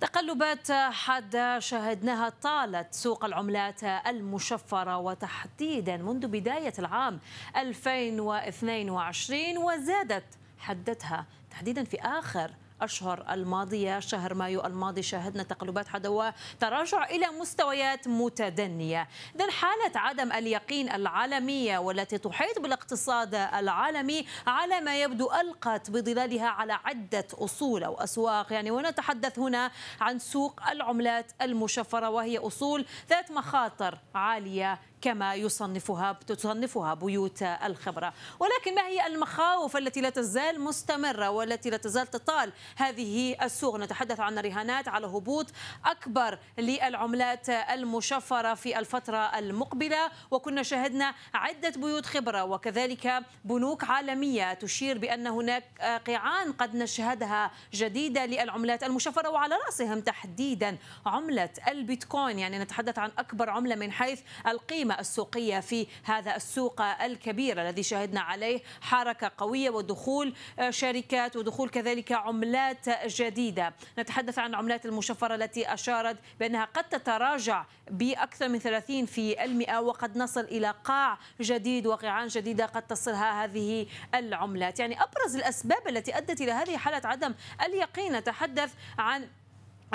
تقلبات حادة شهدناها طالت سوق العملات المشفرة وتحديدا منذ بداية العام 2022 وزادت حدتها تحديدا في آخر أشهر الماضية شهر مايو الماضي شاهدنا تقلبات حدوى وتراجع إلى مستويات متدنية إذا حالة عدم اليقين العالمية والتي تحيط بالاقتصاد العالمي على ما يبدو ألقت بظلالها على عدة أصول أو أسواق يعني ونتحدث هنا عن سوق العملات المشفرة وهي أصول ذات مخاطر عالية كما يصنفها تصنفها بيوت الخبرة ولكن ما هي المخاوف التي لا تزال مستمرة والتي لا تزال تطال هذه السوق نتحدث عن رهانات على هبوط أكبر للعملات المشفرة في الفترة المقبلة وكنا شهدنا عدة بيوت خبرة وكذلك بنوك عالمية تشير بأن هناك قيعان قد نشهدها جديدة للعملات المشفرة وعلى رأسهم تحديدا عملة البيتكوين يعني نتحدث عن أكبر عملة من حيث القيمة القيمة السوقية في هذا السوق الكبير الذي شهدنا عليه حركة قوية ودخول شركات ودخول كذلك عملات جديدة نتحدث عن عملات المشفرة التي أشارت بأنها قد تتراجع بأكثر من 30 في المئة وقد نصل إلى قاع جديد وقيعان جديدة قد تصلها هذه العملات يعني أبرز الأسباب التي أدت إلى هذه حالة عدم اليقين نتحدث عن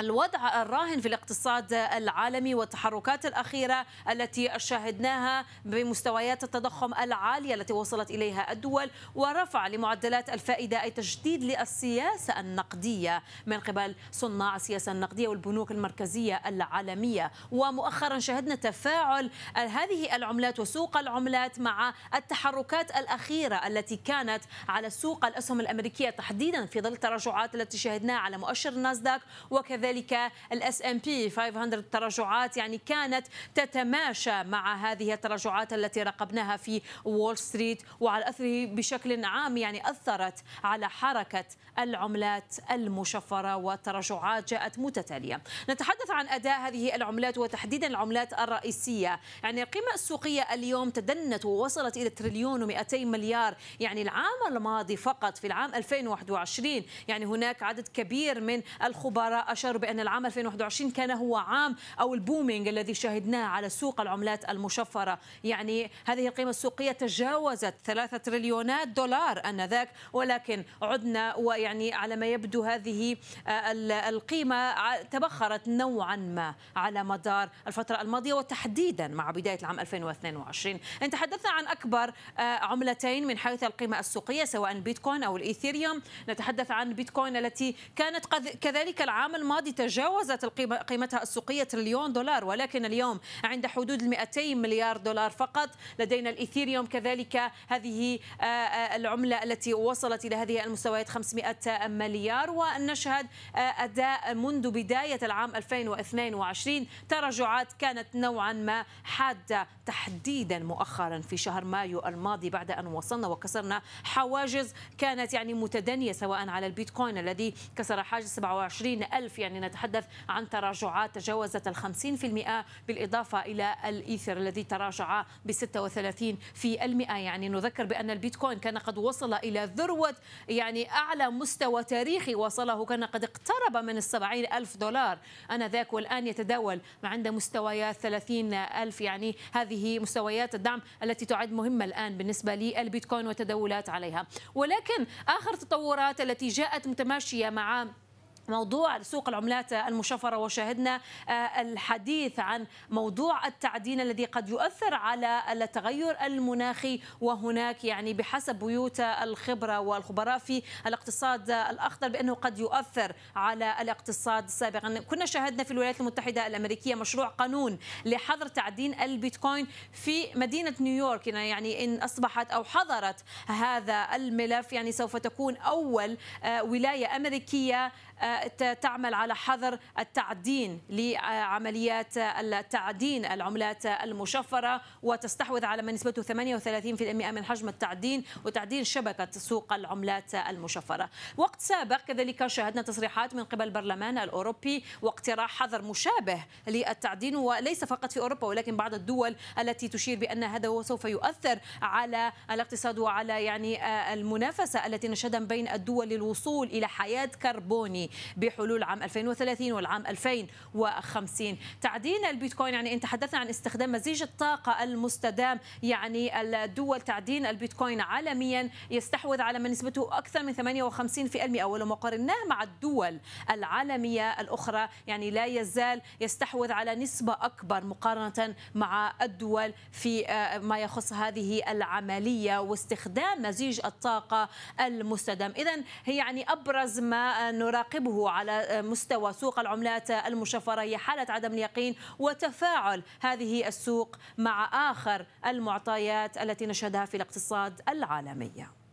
الوضع الراهن في الاقتصاد العالمي والتحركات الأخيرة التي شاهدناها بمستويات التضخم العالية التي وصلت إليها الدول ورفع لمعدلات الفائدة أي تجديد للسياسة النقدية من قبل صناع السياسة النقدية والبنوك المركزية العالمية ومؤخرا شهدنا تفاعل هذه العملات وسوق العملات مع التحركات الأخيرة التي كانت على سوق الأسهم الأمريكية تحديدا في ظل التراجعات التي شهدناها على مؤشر ناسداك وكذلك وكذلك الاس ام بي 500 تراجعات يعني كانت تتماشى مع هذه التراجعات التي راقبناها في وول ستريت وعلى اثره بشكل عام يعني اثرت على حركه العملات المشفره والتراجعات جاءت متتاليه. نتحدث عن اداء هذه العملات وتحديدا العملات الرئيسيه، يعني القيمه السوقيه اليوم تدنت ووصلت الى تريليون و200 مليار، يعني العام الماضي فقط في العام 2021 يعني هناك عدد كبير من الخبراء اشاروا يشعر بأن العام 2021 كان هو عام أو البومينج الذي شهدناه على سوق العملات المشفرة يعني هذه القيمة السوقية تجاوزت 3 تريليونات دولار أنذاك ولكن عدنا ويعني على ما يبدو هذه آه، القيمة تبخرت نوعا ما على مدار الفترة الماضية وتحديدا مع بداية العام 2022 إن تحدثنا عن أكبر آه، عملتين من حيث القيمة السوقية سواء البيتكوين أو الإيثيريوم نتحدث عن بيتكوين التي كانت كذلك العام الماضي الماضي تجاوزت قيمتها السوقية تريليون دولار ولكن اليوم عند حدود ال 200 مليار دولار فقط لدينا الإيثيريوم كذلك هذه آه، آه، العملة التي وصلت إلى هذه المستويات 500 مليار ونشهد آه، أداء منذ بداية العام 2022 تراجعات كانت نوعا ما حادة تحديدا مؤخرا في شهر مايو الماضي بعد أن وصلنا وكسرنا حواجز كانت يعني متدنية سواء على البيتكوين الذي كسر حاجز 27 ألف يعني يعني نتحدث عن تراجعات تجاوزت ال 50% بالإضافة إلى الإيثر الذي تراجع ب 36 في المئة يعني نذكر بأن البيتكوين كان قد وصل إلى ذروة يعني أعلى مستوى تاريخي وصله كان قد اقترب من 70 ألف دولار آنذاك والآن يتداول عند مستويات 30 ألف يعني هذه مستويات الدعم التي تعد مهمة الآن بالنسبة للبيتكوين وتداولات عليها ولكن آخر تطورات التي جاءت متماشية مع موضوع سوق العملات المشفرة وشاهدنا آه، الحديث عن موضوع التعدين الذي قد يؤثر على التغير المناخي وهناك يعني بحسب بيوت الخبرة والخبراء في الاقتصاد الأخضر بأنه قد يؤثر على الاقتصاد سابقا كنا شاهدنا في الولايات المتحدة الأمريكية مشروع قانون لحظر تعدين البيتكوين في مدينة نيويورك يعني إن أصبحت أو حظرت هذا الملف يعني سوف تكون أول آه، ولاية أمريكية آه، تعمل على حظر التعدين لعمليات التعدين العملات المشفرة وتستحوذ على ما نسبته 38% من حجم التعدين وتعدين شبكة سوق العملات المشفرة وقت سابق كذلك شاهدنا تصريحات من قبل البرلمان الأوروبي واقتراح حظر مشابه للتعدين وليس فقط في أوروبا ولكن بعض الدول التي تشير بأن هذا هو سوف يؤثر على الاقتصاد وعلى يعني آه، المنافسة التي نشهدها بين الدول للوصول إلى حياة كربوني بحلول عام 2030 والعام 2050 تعدين البيتكوين يعني أنت تحدثنا عن استخدام مزيج الطاقة المستدام يعني الدول تعدين البيتكوين عالميا يستحوذ على ما نسبته أكثر من 58% ولو قارناه مع الدول العالمية الأخرى يعني لا يزال يستحوذ على نسبة أكبر مقارنة مع الدول في آه، ما يخص هذه العملية واستخدام مزيج الطاقة المستدام إذا هي يعني أبرز ما نراقبه تشهده على مستوى سوق العملات المشفرة هي حالة عدم اليقين وتفاعل هذه السوق مع آخر المعطيات التي نشهدها في الاقتصاد العالمي